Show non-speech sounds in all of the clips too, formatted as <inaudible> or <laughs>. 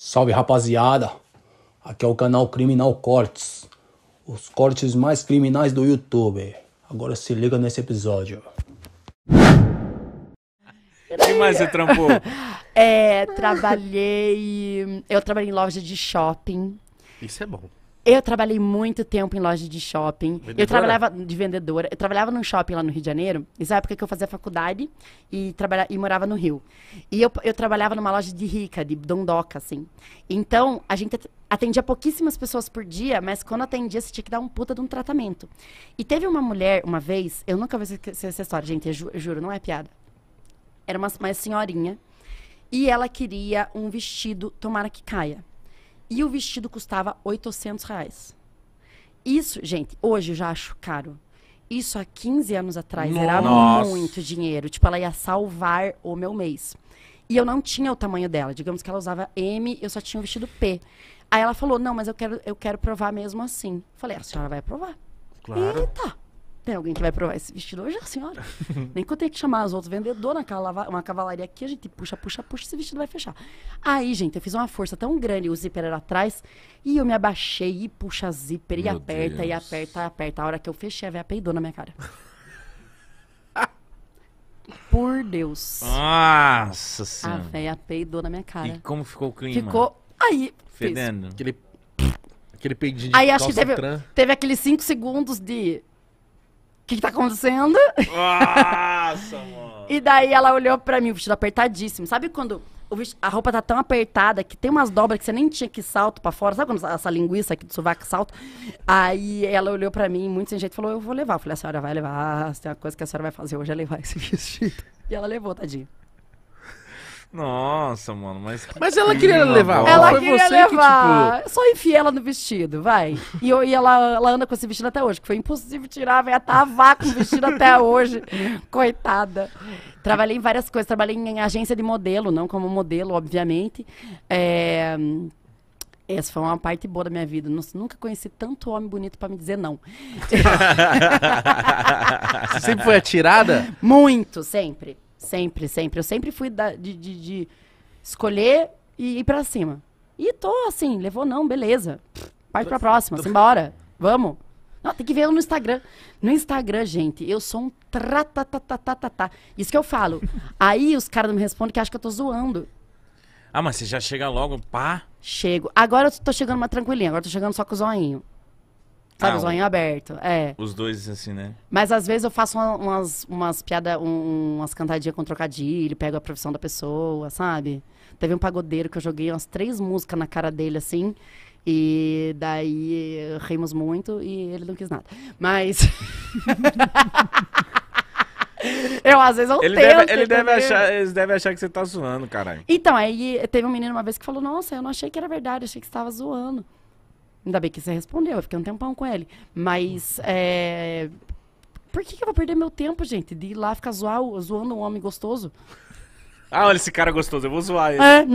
Salve rapaziada, aqui é o canal Criminal Cortes, os cortes mais criminais do YouTube. Agora se liga nesse episódio. O que mais você trampou? <laughs> É, trabalhei. Eu trabalhei em loja de shopping. Isso é bom. Eu trabalhei muito tempo em loja de shopping. Vendedora? Eu trabalhava de vendedora. Eu trabalhava num shopping lá no Rio de Janeiro. Isso é a época que eu fazia faculdade e, e morava no Rio. E eu, eu trabalhava numa loja de rica, de dondoca, assim. Então, a gente atendia pouquíssimas pessoas por dia, mas quando atendia, você tinha que dar um puta de um tratamento. E teve uma mulher, uma vez, eu nunca vou esquecer essa história, gente, eu, ju, eu juro, não é piada. Era uma, uma senhorinha e ela queria um vestido, tomara que caia. E o vestido custava 800 reais. Isso, gente, hoje eu já acho caro. Isso há 15 anos atrás Nossa. era muito dinheiro. Tipo, ela ia salvar o meu mês. E eu não tinha o tamanho dela. Digamos que ela usava M, eu só tinha o vestido P. Aí ela falou: Não, mas eu quero, eu quero provar mesmo assim. Falei: ah, A senhora vai provar. Claro. E tá tem alguém que vai provar esse vestido hoje? É a senhora. <laughs> Nem que eu tenha que chamar os outros vendedores, uma cavalaria aqui, a gente puxa, puxa, puxa, esse vestido vai fechar. Aí, gente, eu fiz uma força tão grande, o zíper era atrás, e eu me abaixei e puxa zíper, e Meu aperta, Deus. e aperta, e aperta. A hora que eu fechei, a véia peidou na minha cara. <laughs> Por Deus. Nossa senhora. A véia peidou na minha cara. E como ficou o clima? Ficou. Aí. Fedendo. Fez. Aquele, aquele peidinho de Aí acho que teve, teve aqueles 5 segundos de que, que tá acontecendo? Nossa, <laughs> mano. e daí ela olhou pra mim, o vestido apertadíssimo. Sabe quando vestido, a roupa tá tão apertada que tem umas dobras que você nem tinha que salto pra fora? Sabe quando essa linguiça aqui do sovaco salto? Aí ela olhou pra mim, muito sem jeito, falou: Eu vou levar. Eu falei: A senhora vai levar. Se tem uma coisa que a senhora vai fazer hoje é levar esse <laughs> vestido. E ela levou, tadinha. Nossa, mano, mas. Mas ela queria levar. Ela Foi queria levar. Que, tipo... Só enfia ela no vestido, vai. E, eu, e ela, ela anda com esse vestido até hoje, que foi impossível tirar, vai atavar com o vestido até hoje. <laughs> Coitada. Trabalhei em várias coisas, trabalhei em agência de modelo, não como modelo, obviamente. É. Essa foi uma parte boa da minha vida. Nunca conheci tanto homem bonito para me dizer não. <laughs> Você sempre foi atirada? Muito, sempre. Sempre, sempre. Eu sempre fui da, de, de, de escolher e ir pra cima. E tô assim, levou não, beleza. Parte pra próxima, simbora. Vamos. Não, tem que ver no Instagram. No Instagram, gente, eu sou um tratatatatata. Isso que eu falo. <laughs> Aí os caras não me respondem que acham que eu tô zoando. Ah, mas você já chega logo, pá. Chego. Agora eu tô chegando uma tranquilinha, agora eu tô chegando só com o zoinho. Sabe, ah, os aberto É. Os dois, assim, né? Mas às vezes eu faço umas, umas piadas, umas cantadinhas com trocadilho, pego a profissão da pessoa, sabe? Teve um pagodeiro que eu joguei umas três músicas na cara dele, assim. E daí rimos muito e ele não quis nada. Mas. <laughs> Eu, às vezes, eu ele tento. Deve, ele deve achar, eles devem achar que você tá zoando, caralho. Então, aí teve um menino uma vez que falou, nossa, eu não achei que era verdade, achei que você tava zoando. Ainda bem que você respondeu, eu fiquei um tempão com ele. Mas é, por que, que eu vou perder meu tempo, gente, de ir lá ficar zoar, zoando um homem gostoso? Ah, olha esse cara gostoso, eu vou zoar ele. É.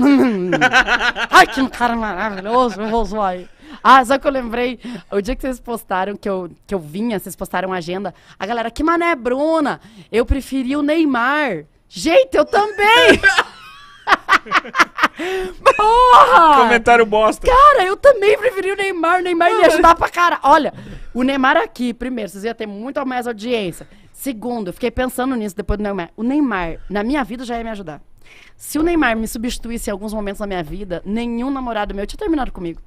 <laughs> Ai, que cara maravilhoso, eu vou zoar ele. Ah, só que eu lembrei, o dia que vocês postaram, que eu, que eu vinha, vocês postaram a agenda, a galera, que mané, Bruna, eu preferi o Neymar. Gente, eu também! <laughs> Porra! Comentário bosta. Cara, eu também preferi o Neymar. O Neymar ia ajudar pra cara. Olha, o Neymar aqui, primeiro, vocês iam ter muito mais audiência. Segundo, eu fiquei pensando nisso depois do Neymar. O Neymar, na minha vida, já ia me ajudar. Se o Neymar me substituísse em alguns momentos da minha vida, nenhum namorado meu tinha terminado comigo.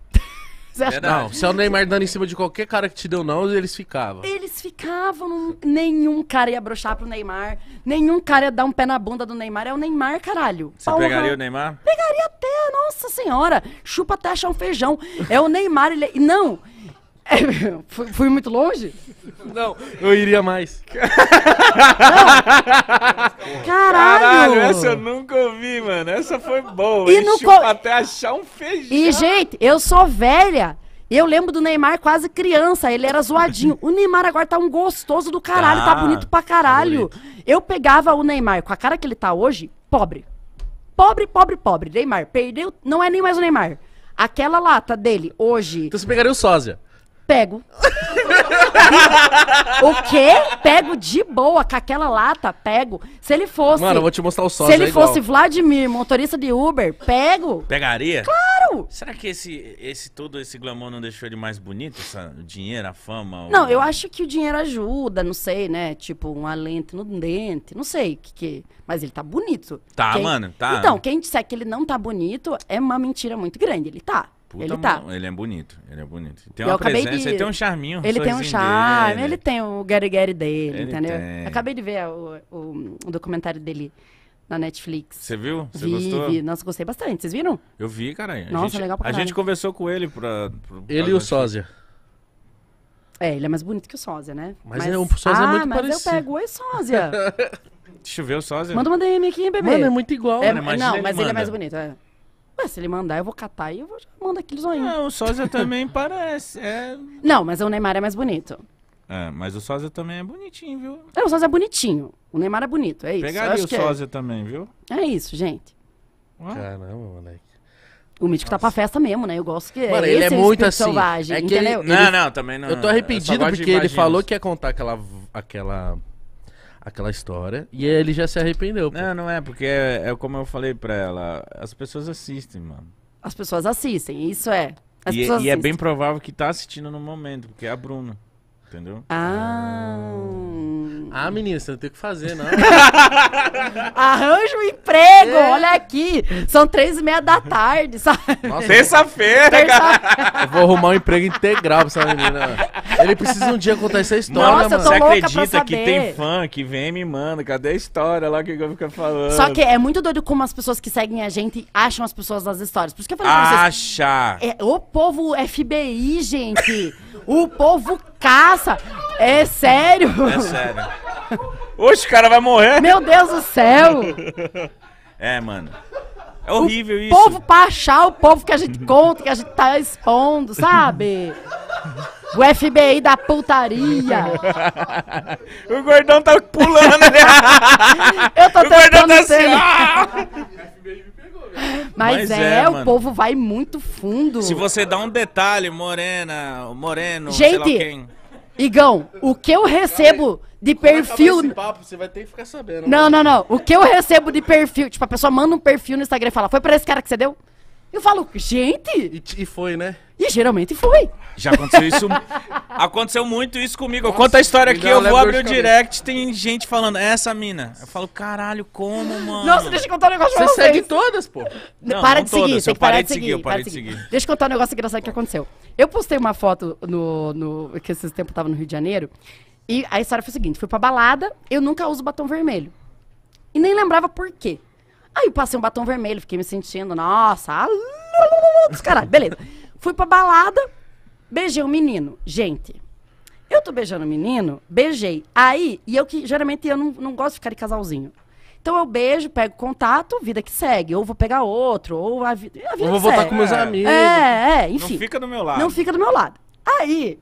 Verdade. Não, se é o Neymar dando em cima de qualquer cara que te deu não, eles ficavam. Eles ficavam. Nenhum cara ia broxar pro Neymar. Nenhum cara ia dar um pé na bunda do Neymar. É o Neymar, caralho. Você Porra. pegaria o Neymar? Pegaria até, nossa senhora. Chupa até achar um feijão. É o Neymar, ele... É, não! Não! É, <laughs> fui, fui, muito longe? Não, eu iria mais. Não. Caralho! Caralho, essa eu nunca ouvi, mano. Essa foi boa. E no co... até achar um feijão. E, gente, eu sou velha. Eu lembro do Neymar quase criança, ele era zoadinho. O Neymar agora tá um gostoso do caralho, tá, tá bonito pra caralho. bonito. Eu pegava o Neymar com a cara que ele tá hoje, pobre. Pobre, pobre, pobre. Neymar, perdeu, não é nem mais o Neymar. Aquela lata dele hoje. Então você pegaria o sósia. Pego. o quê? Pego de boa, com aquela lata, pego. Se ele fosse. Mano, eu vou te mostrar o sócio. Se ele é fosse Vladimir, motorista de Uber, pego. Pegaria? Claro! Será que esse, esse todo esse glamour não deixou ele mais bonito? Essa, o dinheiro, a fama? Não, eu acho que o dinheiro ajuda, não sei, né? Tipo, um alento no dente, não sei o que, que. Mas ele tá bonito. Tá, quem... mano, tá. Então, quem disser que ele não tá bonito é uma mentira muito grande. Ele tá. Puta ele tá. Ele é bonito, ele é bonito. Tem uma presença, de... ele tem um charminho. Ele tem um charme, dele. ele tem o Gary Gary dele, ele entendeu? Tem. Acabei de ver o, o, o, documentário dele na Netflix. Você viu? Você vi, gostou? Vi. Nossa, gostei bastante. Vocês viram? Eu vi, caralho. Nossa, gente, legal pra caralho. A gente conversou com ele pra... pra ele e o Sósia. É, ele é mais bonito que o Sósia, né? Mas, mas... É, o Sósia é ah, é muito mas parecido. mas eu pego o Sósia. <laughs> Deixa eu ver o Sósia. Manda uma DM aqui, bebê. Mano, é muito igual. É, é mano, não, mas ele é mais bonito, é. Ué, se ele mandar, eu vou catar e eu vou, já mando aquele zoinho. Não, o Sósia <laughs> também parece. É... Não, mas o Neymar é mais bonito. É, mas o Sósia também é bonitinho, viu? É, o Sósia é bonitinho. O Neymar é bonito, é isso. Pegaria o é. Sósia é. também, viu? É isso, gente. Ué? Caramba, moleque. O mítico Nossa. tá pra festa mesmo, né? Eu gosto que Mano, é ele é muito assim. Selvagem, é que ele... Não, ele... não, também não. Eu tô arrependido eu porque ele falou que ia contar aquela, aquela aquela história. E ele já se arrependeu. Pô. Não, não é, porque é, é como eu falei pra ela, as pessoas assistem, mano. As pessoas assistem, isso é. As e, é, e é bem provável que tá assistindo no momento, porque é a Bruna. Entendeu? Ah. Ah, menina, você não tem o que fazer, não. <laughs> Arranja um emprego, é. olha aqui. São três e meia da tarde, sabe? Terça-feira, Terça cara. Eu vou arrumar um emprego integral pra essa menina. Ele precisa um dia contar essa história, Nossa, mano. Você acredita que tem fã que vem me manda? Cadê a história lá que eu fico falando? Só que é muito doido como as pessoas que seguem a gente acham as pessoas das histórias. Por isso que eu falei pra vocês. Acha! É, o povo FBI, gente. o povo caça. É sério. É sério. Oxe, o cara vai morrer. Meu Deus do céu. é, mano. É horrível o isso. O povo pra achar o povo que a gente conta, que a gente tá expondo, sabe? O FBI da putaria. <laughs> o gordão tá pulando. Né? ali. <laughs> Eu tô o tá tentando tá ser. Mas, Mas, é, é o povo vai muito fundo. Se você dá um detalhe, Morena, Moreno, Gente, Igão, o que eu recebo Cara, de perfil. Esse papo, você vai ter que ficar sabendo. Não, mano. não, não. O que eu recebo de perfil. Tipo, a pessoa manda um perfil no Instagram e fala: Foi pra esse cara que você deu? Eu falo: Gente. E, e foi, né? E geralmente foi. Já aconteceu isso. aconteceu muito isso comigo. Nossa, eu conto a história aqui, eu vou abrir o direct, tem gente falando, essa mina. Eu falo, caralho, como, mano? Nossa, deixa eu contar um negócio Você pra vocês. segue todas, pô. Não, para não de seguir, tem de seguir. Eu parei de seguir. Deixa eu contar um negócio engraçado que aconteceu. Eu postei uma foto no. no que esses tempos eu tava no Rio de Janeiro. E a história foi o seguinte: fui pra balada, eu nunca uso batom vermelho. E nem lembrava por quê. Aí eu passei um batom vermelho, fiquei me sentindo, nossa, alô, caralho, beleza. Fui pra balada, beijei o um menino. Gente, eu tô beijando o um menino, beijei. Aí, e eu que geralmente eu não, não gosto de ficar de casalzinho. Então eu beijo, pego contato, vida que segue. Ou vou pegar outro, ou a, vi a vida. Ou vou voltar tá segue. com meus é. amigos. É, é, enfim. Não fica do meu lado. Não fica do meu lado. Aí,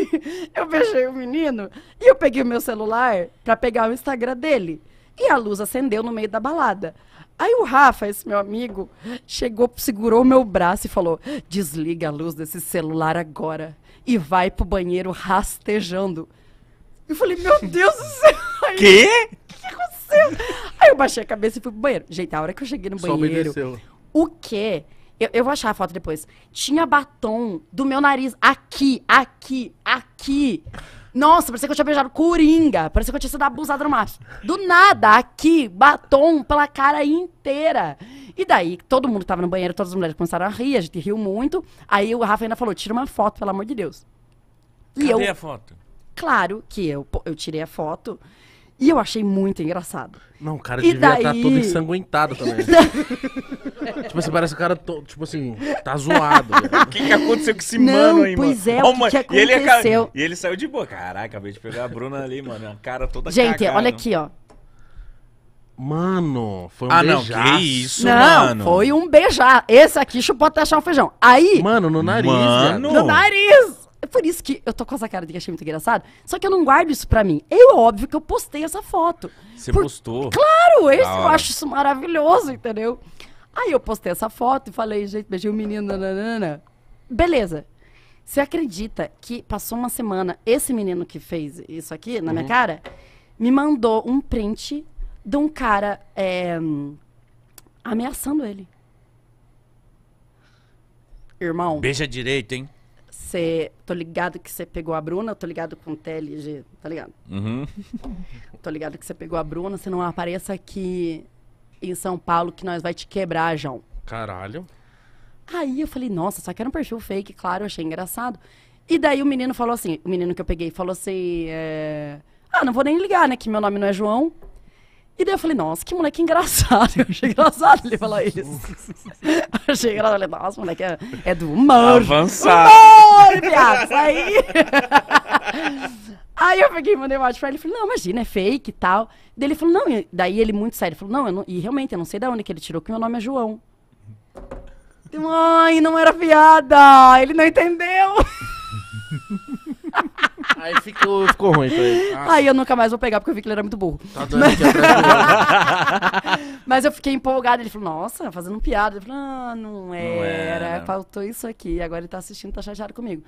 <laughs> eu beijei o menino e eu peguei o meu celular para pegar o Instagram dele. E a luz acendeu no meio da balada. Aí o Rafa, esse meu amigo, chegou, segurou meu braço e falou: desliga a luz desse celular agora e vai pro banheiro rastejando. Eu falei, meu Deus do céu! <laughs> Aí, Quê? O que aconteceu? Aí eu baixei a cabeça e fui pro banheiro. Gente, a hora que eu cheguei no banheiro. o quê? Eu, eu, vou achar a foto depois. Tinha batom do meu nariz aqui, aqui, aqui. Nossa, parecia que eu tinha beijado coringa. Parecia que eu tinha sido abusada no macho, Do nada, aqui, batom pela cara inteira. E daí, todo mundo tava no banheiro, todas as mulheres começaram a rir, a gente riu muito. Aí o Rafa ainda falou: tira uma foto, pelo amor de Deus. E Cadê eu, a foto? Claro que eu, eu tirei a foto. E eu achei muito engraçado. Não, o cara e devia tá daí... estar todo ensanguentado também. <laughs> tipo assim, parece que o cara, todo tipo assim, tá zoado. Né? <laughs> O que, que aconteceu com esse não, mano aí, pois mano? Pois é, o que, que aconteceu? E ele, é e ele, saiu de boa. Caraca, acabei de pegar a Bruna ali, mano. A é cara toda Gente, cagada. olha aqui, ó. Mano, foi um ah, beijar. Ah, não, que isso, não, mano. foi um beijar. Esse aqui chupou até achar o feijão. Aí... Mano, no nariz, mano. No nariz! É por isso que eu tô com essa cara de que achei muito engraçado. Só que eu não guardo isso pra mim. É óbvio que eu postei essa foto. Você por... postou? Claro, eu, acho isso maravilhoso, entendeu? Aí eu postei essa foto e falei, gente, beijei o um menino, nananana. Beleza. Você acredita que passou uma semana, esse menino que fez isso aqui na uhum. minha cara, me mandou um print de um cara é, ameaçando ele. Irmão. Beija direito, hein? Cê, tô ligado que você pegou a Bruna, tô ligado com o TLG, tá ligado? Uhum. tô ligado que você pegou a Bruna, se não apareça aqui em São Paulo que nós vai te quebrar, João. Caralho. Aí eu falei, nossa, só que era um perfil fake, claro, achei engraçado. E daí o menino falou assim, o menino que eu peguei falou assim, é... ah, não vou nem ligar, né, que meu nome não é João. E daí eu falei, nossa, que moleque engraçado. <laughs> Eu achei engraçado ele falar isso. <laughs> achei engraçado. Eu falei, nossa, moleque é, é do humor. Avançado. Humor, viado, aí. <laughs> aí eu peguei e mandei um áudio pra ele. Falei, não, imagina, é fake e tal. Daí ele falou, não. E daí ele, muito sério, falou, não, não, e realmente, eu não sei de onde que ele tirou, que meu nome é João. Mãe, não era piada. Ele não entendeu. Aí ficou, ficou ruim pra ele. Ah. <laughs> Aí eu nunca mais vou pegar, porque eu vi que ele era muito burro. Tá doendo é <laughs> Mas eu fiquei empolgada. Ele falou, nossa, fazendo piada. Ele falou, ah, não não era. faltou isso aqui. Agora ele tá assistindo, tá chateado comigo.